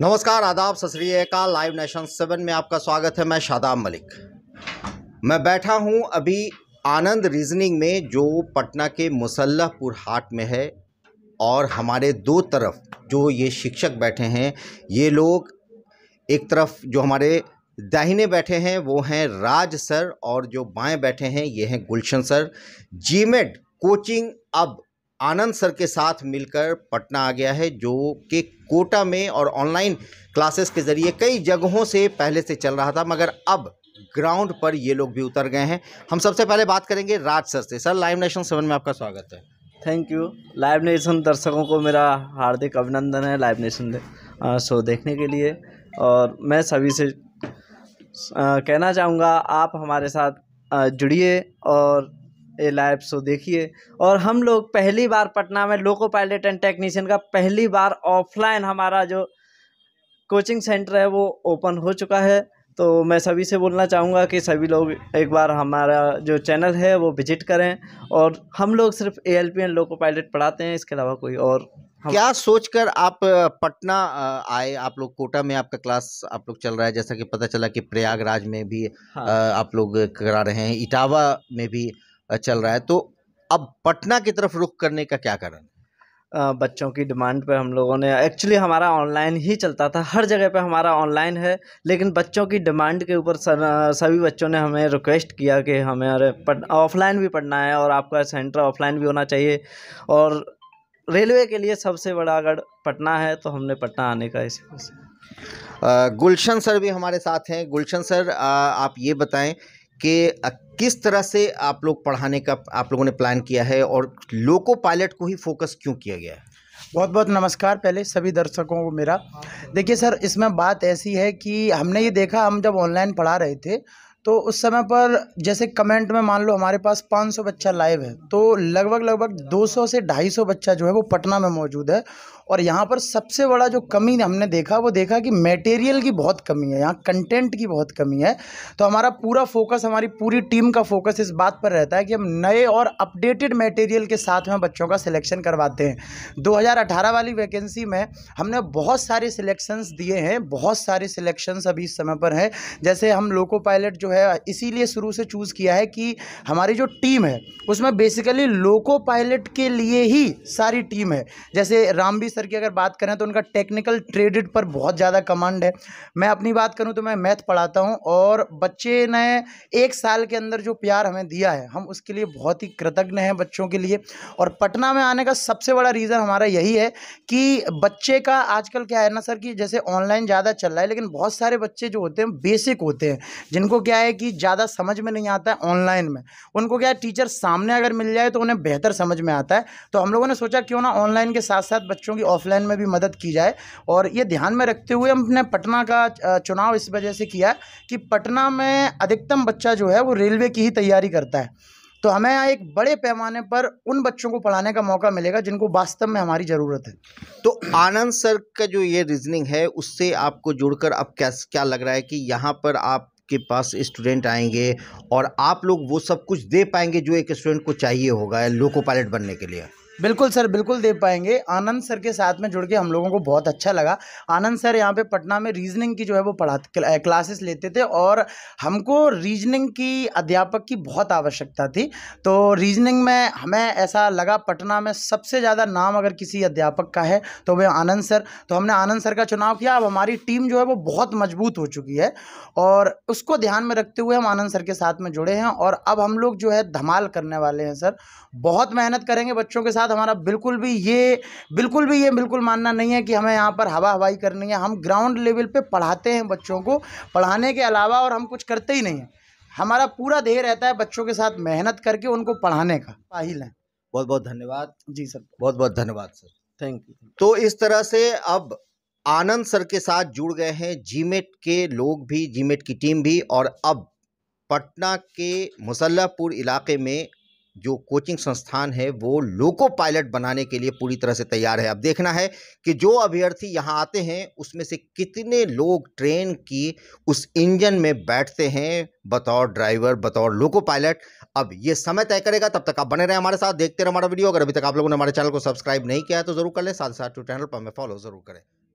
नमस्कार आदाब का लाइव नेशन सेवन में आपका स्वागत है मैं शादाब मलिक मैं बैठा हूं अभी आनंद रीजनिंग में जो पटना के मुसल्हपुर हाट में है और हमारे दो तरफ जो ये शिक्षक बैठे हैं ये लोग एक तरफ जो हमारे दाहिने बैठे हैं वो हैं राज सर और जो बाएं बैठे हैं ये हैं गुलशन सर जीमेड कोचिंग अब आनंद सर के साथ मिलकर पटना आ गया है जो कि कोटा में और ऑनलाइन क्लासेस के ज़रिए कई जगहों से पहले से चल रहा था मगर अब ग्राउंड पर ये लोग भी उतर गए हैं हम सबसे पहले बात करेंगे राज सर से सर लाइव नेशन सेवन में आपका स्वागत है थैंक यू लाइव नेशन दर्शकों को मेरा हार्दिक अभिनंदन है लाइव नेशन दे, आ, शो देखने के लिए और मैं सभी से आ, कहना चाहूँगा आप हमारे साथ जुड़िए और लाइव शो तो देखिए और हम लोग पहली बार पटना में लोको पायलट एंड टेक्नीशियन का पहली बार ऑफलाइन हमारा जो कोचिंग सेंटर है वो ओपन हो चुका है तो मैं सभी से बोलना चाहूँगा कि सभी लोग एक बार हमारा जो चैनल है वो विजिट करें और हम लोग सिर्फ A L P and loco pilot पढ़ाते हैं इसके अलावा कोई और क्या सोचकर आप पटना आए आप लोग कोटा में आपका क्लास आप लोग चल रहा है जैसा कि पता चला कि प्रयागराज में भी हाँ। आप लोग करा रहे हैं इटावा में भी चल रहा है तो अब पटना की तरफ रुख करने का क्या कारण बच्चों की डिमांड पे हम लोगों ने एक्चुअली हमारा ऑनलाइन ही चलता था हर जगह पे हमारा ऑनलाइन है लेकिन बच्चों की डिमांड के ऊपर सभी बच्चों ने हमें रिक्वेस्ट किया कि हमें अरे ऑफलाइन भी पढ़ना है और आपका सेंटर ऑफलाइन भी होना चाहिए और रेलवे के लिए सबसे बड़ा अगर पटना है तो हमने पटना आने का इसी गुलशन सर भी हमारे साथ हैं गुलशन सर आप ये बताएं कि किस तरह से आप लोग पढ़ाने का आप लोगों ने प्लान किया है और लोको पायलट को ही फोकस क्यों किया गया है बहुत बहुत नमस्कार पहले सभी दर्शकों को मेरा देखिए सर इसमें बात ऐसी है कि हमने ये देखा हम जब ऑनलाइन पढ़ा रहे थे तो उस समय पर जैसे कमेंट में मान लो हमारे पास 500 बच्चा लाइव है तो लगभग लगभग 200 से 250 बच्चा जो है वो पटना में मौजूद है और यहाँ पर सबसे बड़ा जो कमी हमने देखा वो देखा कि मटेरियल की बहुत कमी है यहाँ कंटेंट की बहुत कमी है तो हमारा पूरा फोकस हमारी पूरी टीम का फोकस इस बात पर रहता है कि हम नए और अपडेटेड मटेरियल के साथ में बच्चों का सिलेक्शन करवाते हैं 2018 वाली वैकेंसी में हमने बहुत सारे सिलेक्शंस दिए हैं बहुत सारे सिलेक्शंस अभी इस समय पर हैं जैसे हम लोको पायलट जो है इसीलिए शुरू से चूज़ किया है कि हमारी जो टीम है उसमें बेसिकली लोको पायलट के लिए ही सारी टीम है जैसे रामबी सर की अगर बात करें तो उनका टेक्निकल ट्रेडिड पर बहुत ज़्यादा कमांड है मैं अपनी बात करूँ तो मैं मैथ पढ़ाता हूँ और बच्चे ने एक साल के अंदर जो प्यार हमें दिया है हम उसके लिए बहुत ही कृतज्ञ हैं बच्चों के लिए और पटना में आने का सबसे बड़ा रीज़न हमारा यही है कि बच्चे का आजकल क्या है ना सर कि जैसे ऑनलाइन ज़्यादा चल रहा है लेकिन बहुत सारे बच्चे जो होते हैं बेसिक होते हैं जिनको क्या है कि ज़्यादा समझ में नहीं आता है ऑनलाइन में उनको क्या है टीचर सामने अगर मिल जाए तो उन्हें बेहतर समझ में आता है तो हम लोगों ने सोचा क्यों ना ऑनलाइन के साथ साथ बच्चों की ऑफलाइन में भी मदद की जाए और ये ध्यान में रखते हुए हमने पटना का चुनाव इस वजह से किया कि पटना में अधिकतम बच्चा जो है वो रेलवे की ही तैयारी करता है तो हमें यहाँ एक बड़े पैमाने पर उन बच्चों को पढ़ाने का मौका मिलेगा जिनको वास्तव में हमारी ज़रूरत है तो आनंद सर का जो ये रीजनिंग है उससे आपको जुड़कर अब क्या क्या लग रहा है कि यहाँ पर आपके पास स्टूडेंट आएंगे और आप लोग वो सब कुछ दे पाएंगे जो एक स्टूडेंट को चाहिए होगा लोको पायलट बनने के लिए बिल्कुल सर बिल्कुल दे पाएंगे आनंद सर के साथ में जुड़ के हम लोगों को बहुत अच्छा लगा आनंद सर यहाँ पे पटना में रीजनिंग की जो है वो पढ़ा क्लासेस लेते थे और हमको रीजनिंग की अध्यापक की बहुत आवश्यकता थी तो रीजनिंग में हमें ऐसा लगा पटना में सबसे ज़्यादा नाम अगर किसी अध्यापक का है तो वह आनंद सर तो हमने आनंद सर का चुनाव किया अब हमारी टीम जो है वो बहुत मजबूत हो चुकी है और उसको ध्यान में रखते हुए हम आनंद सर के साथ में जुड़े हैं और अब हम लोग जो है धमाल करने वाले हैं सर बहुत मेहनत करेंगे बच्चों के साथ साथ हमारा बिल्कुल भी ये बिल्कुल भी ये बिल्कुल मानना नहीं है कि हमें यहाँ पर हवा हवाई करनी है हम ग्राउंड लेवल पे पढ़ाते हैं बच्चों को पढ़ाने के अलावा और हम कुछ करते ही नहीं हैं हमारा पूरा ध्येय रहता है बच्चों के साथ मेहनत करके उनको पढ़ाने का पाहिल है बहुत बहुत धन्यवाद जी सर बहुत बहुत धन्यवाद सर थैंक यू तो इस तरह से अब आनंद सर के साथ जुड़ गए हैं जीमेट के लोग भी जीमेट की टीम भी और अब पटना के मुसल्लापुर इलाके में जो कोचिंग संस्थान है वो लोको पायलट बनाने के लिए पूरी तरह से तैयार है अब देखना है कि जो अभ्यर्थी यहाँ आते हैं उसमें से कितने लोग ट्रेन की उस इंजन में बैठते हैं बतौर ड्राइवर बतौर लोको पायलट अब ये समय तय करेगा तब तक आप बने रहें हमारे साथ देखते रहे हमारा वीडियो अगर अभी तक आप लोगों ने हमारे चैनल को सब्सक्राइब नहीं किया है तो जरूर कर लें साथ साथ चैनल पर हमें फॉलो जरूर करें